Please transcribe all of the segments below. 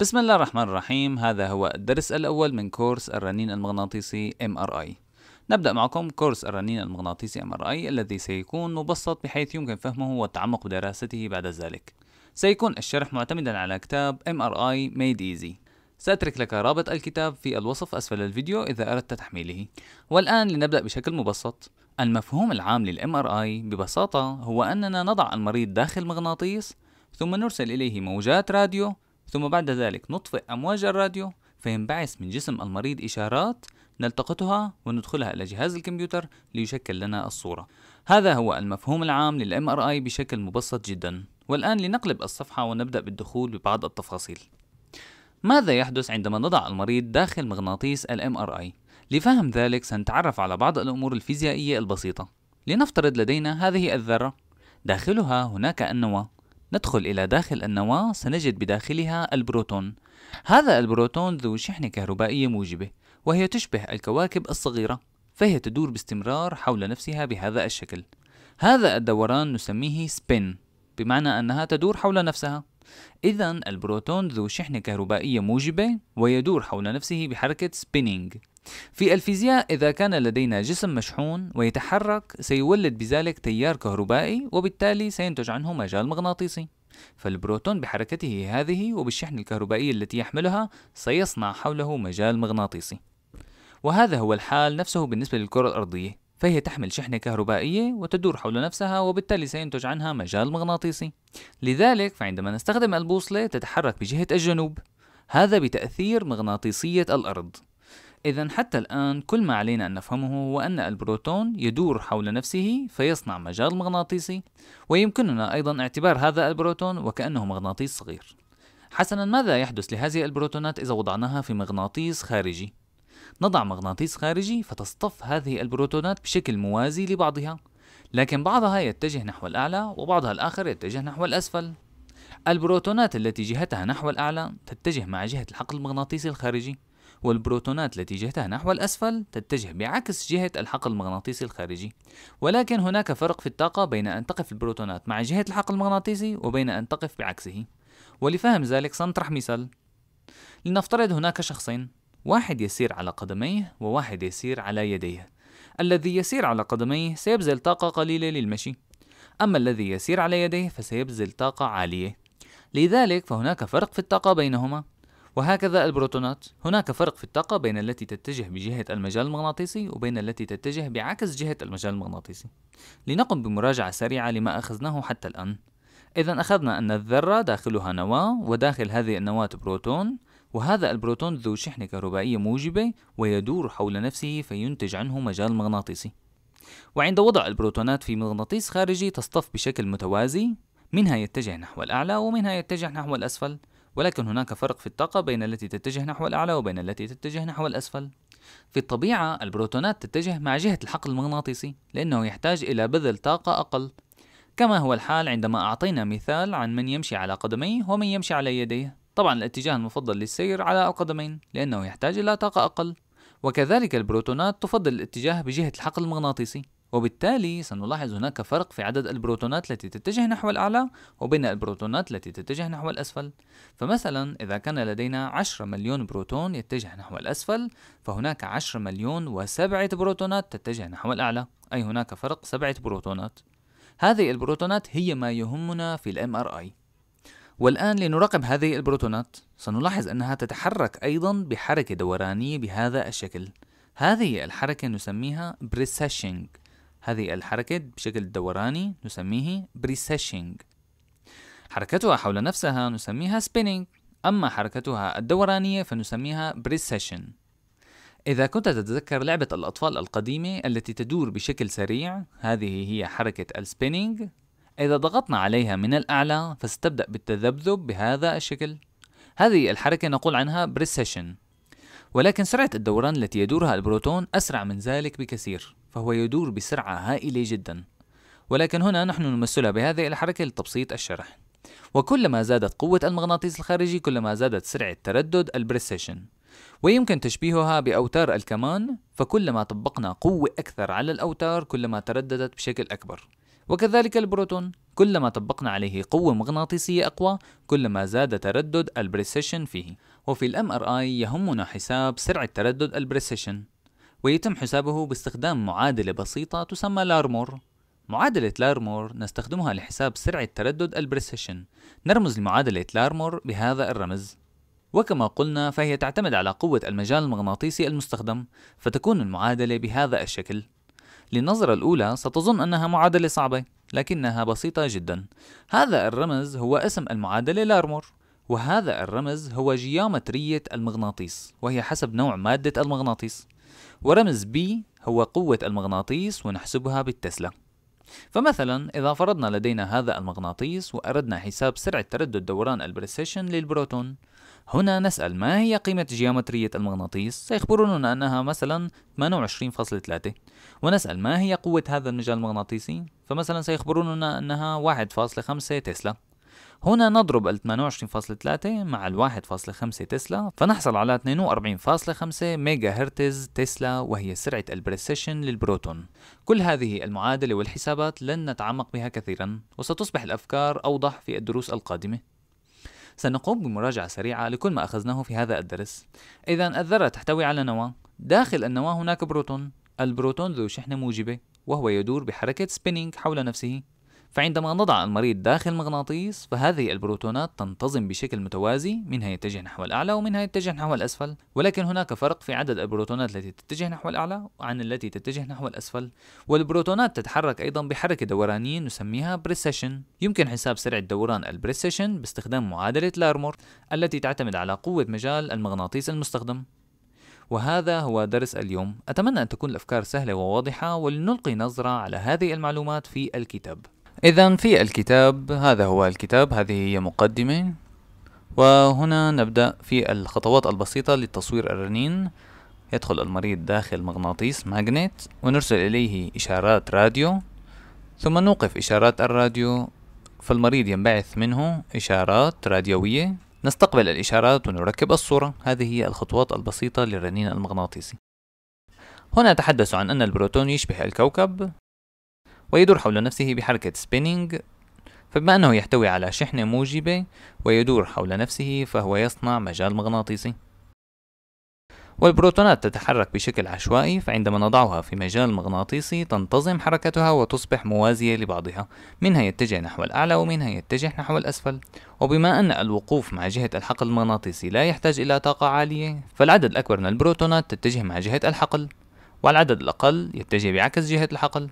بسم الله الرحمن الرحيم هذا هو الدرس الأول من كورس الرنين المغناطيسي MRI نبدأ معكم كورس الرنين المغناطيسي MRI الذي سيكون مبسط بحيث يمكن فهمه والتعمق بدراسته بعد ذلك سيكون الشرح معتمدا على كتاب MRI Made Easy سأترك لك رابط الكتاب في الوصف أسفل الفيديو إذا أردت تحميله والآن لنبدأ بشكل مبسط المفهوم العام للـ MRI ببساطة هو أننا نضع المريض داخل مغناطيس ثم نرسل إليه موجات راديو ثم بعد ذلك نطفئ أمواج الراديو فينبعث من جسم المريض إشارات نلتقطها وندخلها إلى جهاز الكمبيوتر ليشكل لنا الصورة هذا هو المفهوم العام للام ار اي بشكل مبسط جدا والآن لنقلب الصفحة ونبدأ بالدخول ببعض التفاصيل ماذا يحدث عندما نضع المريض داخل مغناطيس الام ار اي لفهم ذلك سنتعرف على بعض الأمور الفيزيائية البسيطة لنفترض لدينا هذه الذرة داخلها هناك النواة ندخل إلى داخل النواة سنجد بداخلها البروتون هذا البروتون ذو شحنة كهربائية موجبة وهي تشبه الكواكب الصغيرة فهي تدور باستمرار حول نفسها بهذا الشكل هذا الدوران نسميه سبين بمعنى أنها تدور حول نفسها إذا البروتون ذو شحنة كهربائية موجبة ويدور حول نفسه بحركة سبينينج في الفيزياء إذا كان لدينا جسم مشحون ويتحرك سيولد بذلك تيار كهربائي وبالتالي سينتج عنه مجال مغناطيسي فالبروتون بحركته هذه وبالشحن الكهربائي التي يحملها سيصنع حوله مجال مغناطيسي وهذا هو الحال نفسه بالنسبة للكرة الأرضية فهي تحمل شحنة كهربائية وتدور حول نفسها وبالتالي سينتج عنها مجال مغناطيسي لذلك فعندما نستخدم البوصلة تتحرك بجهة الجنوب هذا بتأثير مغناطيسية الأرض إذا حتى الآن كل ما علينا أن نفهمه هو أن البروتون يدور حول نفسه فيصنع مجال مغناطيسي ويمكننا أيضا اعتبار هذا البروتون وكأنه مغناطيس صغير حسنا ماذا يحدث لهذه البروتونات إذا وضعناها في مغناطيس خارجي؟ نضع مغناطيس خارجي فتصطف هذه البروتونات بشكل موازي لبعضها لكن بعضها يتجه نحو الأعلى وبعضها الآخر يتجه نحو الأسفل البروتونات التي جهتها نحو الأعلى تتجه مع جهة الحقل المغناطيسي الخارجي والبروتونات التي جهتها نحو الأسفل تتجه بعكس جهة الحقل المغناطيسي الخارجي ولكن هناك فرق في الطاقة بين أن تقف البروتونات مع جهة الحقل المغناطيسي وبين أن تقف بعكسه ولفهم ذلك سنطرح مثال لنفترض هناك شخصين واحد يسير على قدميه وواحد يسير على يديه الذي يسير على قدميه سيبذل طاقة قليلة للمشي أما الذي يسير على يديه فسيبذل طاقة عالية لذلك فهناك فرق في الطاقة بينهما وهكذا البروتونات هناك فرق في الطاقة بين التي تتجه بجهة المجال المغناطيسي وبين التي تتجه بعكس جهة المجال المغناطيسي لنقم بمراجعة سريعة لما أخذناه حتى الآن إذا أخذنا أن الذرة داخلها نواة وداخل هذه النواة بروتون وهذا البروتون ذو شحنة كهربائية موجبة ويدور حول نفسه فينتج عنه مجال مغناطيسي وعند وضع البروتونات في مغناطيس خارجي تصطف بشكل متوازي منها يتجه نحو الأعلى ومنها يتجه نحو الأسفل ولكن هناك فرق في الطاقة بين التي تتجه نحو الأعلى وبين التي تتجه نحو الأسفل في الطبيعة البروتونات تتجه مع جهة الحقل المغناطيسي لأنه يحتاج إلى بذل طاقة أقل كما هو الحال عندما أعطينا مثال عن من يمشي على قدميه ومن يمشي على يديه طبعا الاتجاه المفضل للسير على القدمين لأنه يحتاج إلى طاقة أقل وكذلك البروتونات تفضل الاتجاه بجهة الحقل المغناطيسي وبالتالي سنلاحظ هناك فرق في عدد البروتونات التي تتجه نحو الأعلى وبين البروتونات التي تتجه نحو الأسفل فمثلا إذا كان لدينا 10 مليون بروتون يتجه نحو الأسفل فهناك 10 مليون وسبعة بروتونات تتجه نحو الأعلى أي هناك فرق سبعة بروتونات هذه البروتونات هي ما يهمنا في الـ MRI والآن لنراقب هذه البروتونات سنلاحظ أنها تتحرك أيضا بحركة دورانية بهذا الشكل هذه الحركة نسميها بريساشينج هذه الحركة بشكل دوراني نسميه بريساشينج حركتها حول نفسها نسميها سبينينج أما حركتها الدورانية فنسميها بريسيشن إذا كنت تتذكر لعبة الأطفال القديمة التي تدور بشكل سريع هذه هي حركة السبينينج إذا ضغطنا عليها من الأعلى فستبدأ بالتذبذب بهذا الشكل هذه الحركة نقول عنها بريسيشن ولكن سرعة الدوران التي يدورها البروتون أسرع من ذلك بكثير فهو يدور بسرعة هائلة جدا ولكن هنا نحن نمثلها بهذه الحركة لتبسيط الشرح وكلما زادت قوة المغناطيس الخارجي كلما زادت سرعة تردد البريسيشن ويمكن تشبيهها بأوتار الكمان فكلما طبقنا قوة أكثر على الأوتار كلما ترددت بشكل أكبر وكذلك البروتون كلما طبقنا عليه قوة مغناطيسية أقوى كلما زاد تردد البريسيشن فيه وفي الام ار اي يهمنا حساب سرعة تردد البريسيشن ويتم حسابه باستخدام معادلة بسيطة تسمى لارمور معادلة لارمور نستخدمها لحساب سرعة تردد البريسيشن نرمز لمعادلة لارمور بهذا الرمز وكما قلنا فهي تعتمد على قوة المجال المغناطيسي المستخدم فتكون المعادلة بهذا الشكل للنظرة الأولى ستظن أنها معادلة صعبة لكنها بسيطة جدا هذا الرمز هو اسم المعادلة لارمور وهذا الرمز هو جيومترية المغناطيس وهي حسب نوع مادة المغناطيس ورمز B هو قوة المغناطيس ونحسبها بالتسلا فمثلا إذا فرضنا لدينا هذا المغناطيس وأردنا حساب سرعة تردد دوران البريسيشن للبروتون هنا نسأل ما هي قيمة جيومترية المغناطيس؟ سيخبروننا أنها مثلا 28.3 ونسأل ما هي قوة هذا المجال المغناطيسي؟ فمثلا سيخبروننا أنها 1.5 تسلا هنا نضرب ال 28.3 مع ال 1.5 تسلا فنحصل على 42.5 ميجا هرتز تسلا وهي سرعة البريسيشن للبروتون كل هذه المعادلة والحسابات لن نتعمق بها كثيرا وستصبح الأفكار أوضح في الدروس القادمة سنقوم بمراجعة سريعة لكل ما أخذناه في هذا الدرس إذا الذرة تحتوي على نواة داخل النواة هناك بروتون البروتون ذو شحنة موجبة وهو يدور بحركة سبينينج حول نفسه فعندما نضع المريض داخل مغناطيس فهذه البروتونات تنتظم بشكل متوازي منها يتجه نحو الأعلى ومنها يتجه نحو الأسفل ولكن هناك فرق في عدد البروتونات التي تتجه نحو الأعلى عن التي تتجه نحو الأسفل والبروتونات تتحرك أيضا بحركة دورانية نسميها بريسيشن يمكن حساب سرعة دوران البريسيشن باستخدام معادلة لارمور التي تعتمد على قوة مجال المغناطيس المستخدم وهذا هو درس اليوم أتمنى أن تكون الأفكار سهلة وواضحة ولنلقي نظرة على هذه المعلومات في الكتاب إذا في الكتاب هذا هو الكتاب هذه هي مقدمة وهنا نبدأ في الخطوات البسيطة لتصوير الرنين يدخل المريض داخل مغناطيس ماجنت ونرسل إليه إشارات راديو ثم نوقف إشارات الراديو فالمريض ينبعث منه إشارات راديوية نستقبل الإشارات ونركب الصورة هذه هي الخطوات البسيطة للرنين المغناطيسي هنا أتحدث عن أن البروتون يشبه الكوكب ويدور حول نفسه بحركة spinning فبما أنه يحتوي على شحنة موجبة ويدور حول نفسه فهو يصنع مجال مغناطيسي والبروتونات تتحرك بشكل عشوائي فعندما نضعها في مجال مغناطيسي تنتظم حركتها وتصبح موازية لبعضها منها يتجه نحو الأعلى ومنها يتجه نحو الأسفل وبما أن الوقوف مع جهة الحقل المغناطيسي لا يحتاج إلى طاقة عالية فالعدد الأكبر من البروتونات تتجه مع جهة الحقل والعدد الأقل يتجه بعكس جهة الحقل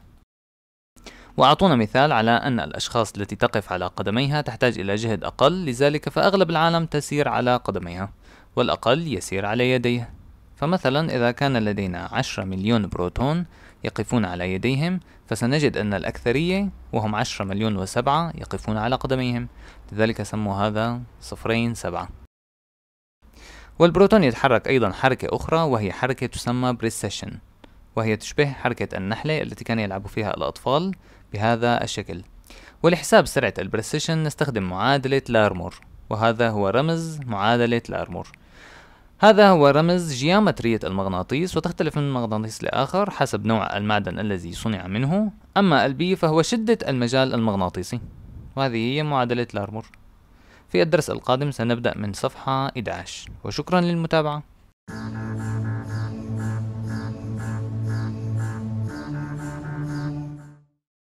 وأعطونا مثال على أن الأشخاص التي تقف على قدميها تحتاج إلى جهد أقل لذلك فأغلب العالم تسير على قدميها والأقل يسير على يديه فمثلا إذا كان لدينا 10 مليون بروتون يقفون على يديهم فسنجد أن الأكثرية وهم 10 مليون وسبعة يقفون على قدميهم لذلك سموا هذا صفرين سبعة والبروتون يتحرك أيضا حركة أخرى وهي حركة تسمى بريسيشن وهي تشبه حركة النحلة التي كان يلعب فيها الأطفال بهذا الشكل ولحساب سرعة البرسيشن نستخدم معادلة لارمور وهذا هو رمز معادلة لارمور هذا هو رمز جيومترية المغناطيس وتختلف من مغناطيس لآخر حسب نوع المعدن الذي صنع منه أما البي فهو شدة المجال المغناطيسي وهذه هي معادلة لارمور في الدرس القادم سنبدأ من صفحة 11 وشكرا للمتابعة